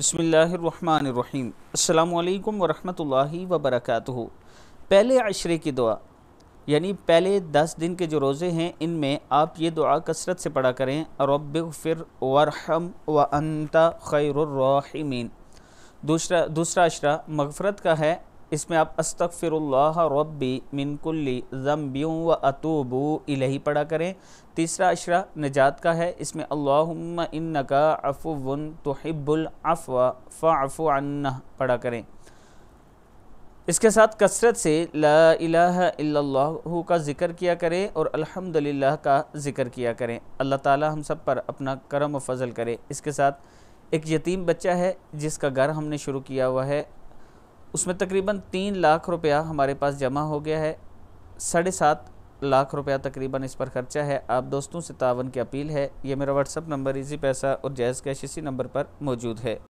बसमीम् अल्लाम वरहमल वबरक पहले अशरे की दुआ यानी पहले दस दिन के जो रोज़े हैं इनमें आप ये दुआ कसरत से पढ़ा करें रब फिर वरहम व अनता खैरमीन दूसरा दूसरा अशरा मगफ़रत का है इसमें आप अस्तफ़िरल्ला रबी मिनकुल्ली ज़म्बियों व अतूबू इलही पढ़ा करें तीसरा अशरा निजात का है इसमें अल्लाहुम्मा इन्नका अफ़ुवन तुहिब्बुल अफ़वा फ़ाफ़ु अन्ना पढ़ा करें इसके साथ कसरत से ला इलाहा इल्लल्लाहु का ज़िक्र किया करें और अल्हम्दुलिल्लाह का ज़िक्र किया करें अल्लाह ताला हम सब पर अपना करम व फजल करे इसके साथ एक यतीम बच्चा है जिसका घर हमने शुरू किया हुआ है उसमें तकरीबन तीन लाख रुपया हमारे पास जमा हो गया है साढ़े सात लाख रुपया तकरीबन इस पर खर्चा है आप दोस्तों से तावन की अपील है ये मेरा व्हाट्सअप नंबर इजी पैसा और जैज़ कैश इसी नंबर पर मौजूद है